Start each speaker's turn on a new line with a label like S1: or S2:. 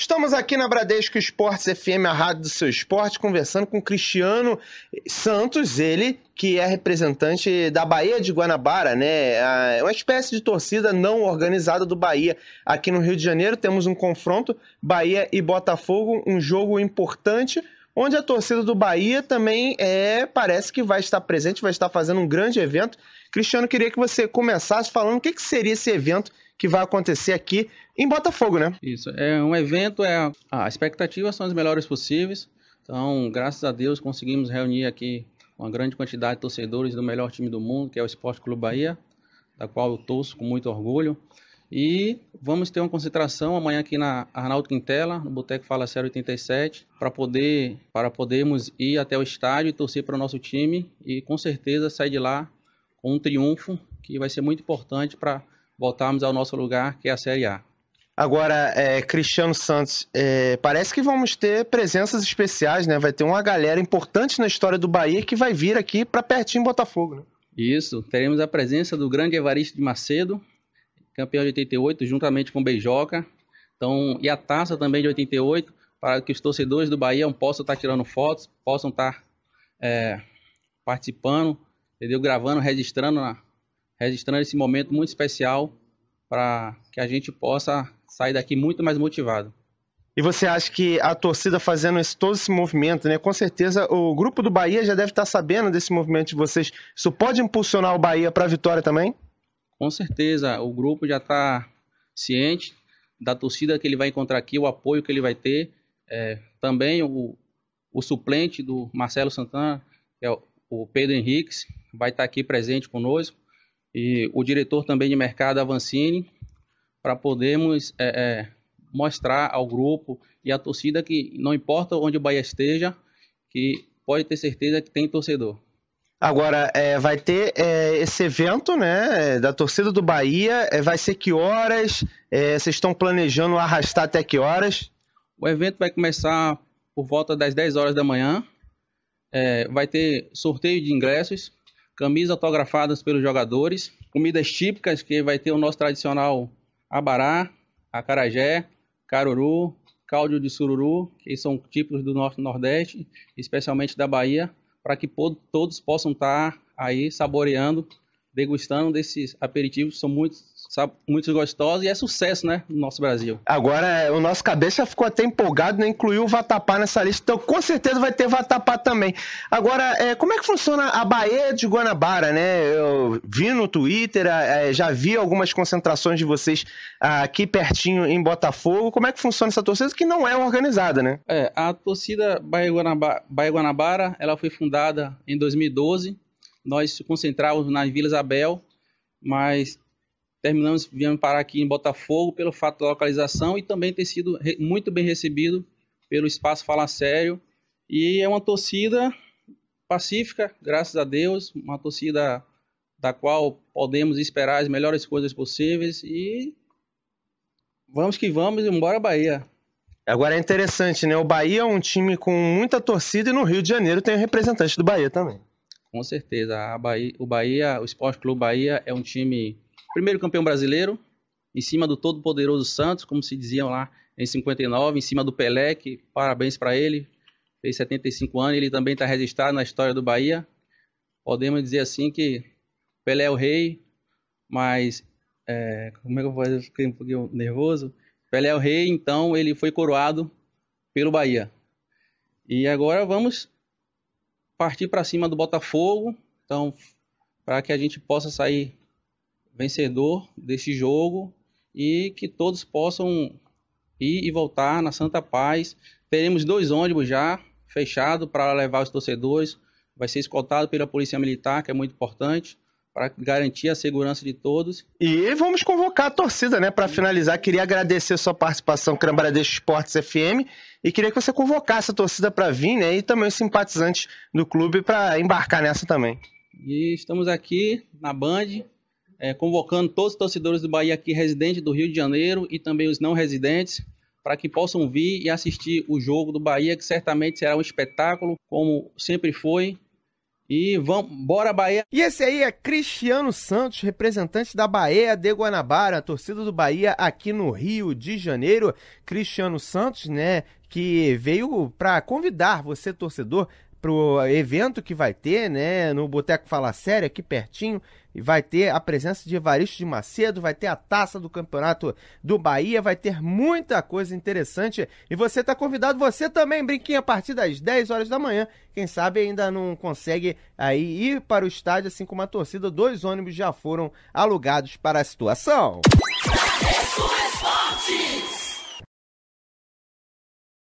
S1: Estamos aqui na Bradesco Esportes FM, a rádio do seu esporte, conversando com Cristiano Santos, ele que é representante da Bahia de Guanabara, né? É uma espécie de torcida não organizada do Bahia. Aqui no Rio de Janeiro temos um confronto Bahia e Botafogo, um jogo importante onde a torcida do Bahia também é, parece que vai estar presente, vai estar fazendo um grande evento. Cristiano, queria que você começasse falando o que, que seria esse evento que vai acontecer aqui em Botafogo, né?
S2: Isso, é um evento, é a expectativa são as melhores possíveis. Então, graças a Deus, conseguimos reunir aqui uma grande quantidade de torcedores do melhor time do mundo, que é o Esporte Clube Bahia, da qual eu torço com muito orgulho. E vamos ter uma concentração amanhã aqui na Arnaldo Quintela, no Boteco Fala 087, para poder para podermos ir até o estádio e torcer para o nosso time e com certeza sair de lá com um triunfo que vai ser muito importante para voltarmos ao nosso lugar, que é a Série A.
S1: Agora, é, Cristiano Santos, é, parece que vamos ter presenças especiais, né? Vai ter uma galera importante na história do Bahia que vai vir aqui para pertinho Botafogo, né?
S2: Isso, teremos a presença do grande Evaristo de Macedo, campeão de 88, juntamente com Beijoca. Então, e a taça também de 88, para que os torcedores do Bahia possam estar tirando fotos, possam estar é, participando, entendeu? gravando, registrando, registrando esse momento muito especial para que a gente possa sair daqui muito mais motivado.
S1: E você acha que a torcida fazendo esse, todo esse movimento, né? Com certeza o grupo do Bahia já deve estar sabendo desse movimento de vocês. Isso pode impulsionar o Bahia para a vitória também?
S2: com certeza o grupo já está ciente da torcida que ele vai encontrar aqui, o apoio que ele vai ter. É, também o, o suplente do Marcelo Santana, que é o Pedro Henriques, vai estar tá aqui presente conosco, e o diretor também de mercado, Avancini, para podermos é, é, mostrar ao grupo e à torcida que não importa onde o Bahia esteja, que pode ter certeza que tem torcedor.
S1: Agora, é, vai ter é, esse evento, né, da torcida do Bahia, é, vai ser que horas? É, vocês estão planejando arrastar até que
S2: horas? O evento vai começar por volta das 10 horas da manhã, é, vai ter sorteio de ingressos, camisas autografadas pelos jogadores, comidas típicas, que vai ter o nosso tradicional abará, acarajé, caruru, caldo de sururu, que são típicos do e Nordeste, especialmente da Bahia, para que todos possam estar tá aí saboreando degustando desses aperitivos, são muito, sabe, muito gostosos e é sucesso, né, no nosso Brasil.
S1: Agora, é, o nosso cabeça ficou até empolgado, né, incluiu o vatapá nessa lista, então com certeza vai ter vatapá também. Agora, é, como é que funciona a Baía de Guanabara, né? Eu vi no Twitter, é, é, já vi algumas concentrações de vocês aqui pertinho em Botafogo, como é que funciona essa torcida que não é organizada, né?
S2: É, a torcida Baía Guanabara, Baía Guanabara ela foi fundada em 2012, nós concentrávamos na Vila Isabel, mas terminamos, viemos parar aqui em Botafogo pelo fato da localização e também ter sido muito bem recebido pelo Espaço Fala Sério. E é uma torcida pacífica, graças a Deus, uma torcida da qual podemos esperar as melhores coisas possíveis e vamos que vamos, embora Bahia.
S1: Agora é interessante, né? O Bahia é um time com muita torcida e no Rio de Janeiro tem um representante do Bahia também.
S2: Com certeza. Bahia, o Bahia, o Esporte Clube Bahia é um time, primeiro campeão brasileiro, em cima do todo-poderoso Santos, como se diziam lá em 59, em cima do Pelé, que parabéns para ele, fez 75 anos, ele também está registrado na história do Bahia. Podemos dizer assim que Pelé é o rei, mas é, como é que eu vou fazer? Eu fiquei um pouquinho nervoso. Pelé é o rei, então ele foi coroado pelo Bahia. E agora vamos partir para cima do Botafogo. Então, para que a gente possa sair vencedor desse jogo e que todos possam ir e voltar na Santa Paz. Teremos dois ônibus já fechado para levar os torcedores. Vai ser escoltado pela Polícia Militar, que é muito importante para garantir a segurança de todos.
S1: E vamos convocar a torcida, né? Para finalizar, queria agradecer sua participação, Cambradeixo Esportes FM, e queria que você convocasse a torcida para vir, né? E também os simpatizantes do clube para embarcar nessa também.
S2: E estamos aqui na Band, é, convocando todos os torcedores do Bahia aqui, residentes do Rio de Janeiro e também os não residentes, para que possam vir e assistir o jogo do Bahia, que certamente será um espetáculo, como sempre foi, e vamos, bora Bahia. E esse aí é Cristiano Santos, representante
S1: da Bahia de Guanabara, torcida do Bahia aqui no Rio de Janeiro. Cristiano Santos, né, que veio para convidar você torcedor pro evento que vai ter, né, no Boteco Fala Sério, aqui pertinho, e vai ter a presença de Evaristo de Macedo, vai ter a taça do campeonato do Bahia, vai ter muita coisa interessante. E você está convidado, você também, brinquinha, a partir das 10 horas da manhã. Quem sabe ainda não consegue aí ir para o estádio, assim como a torcida, dois ônibus já foram alugados para a situação. É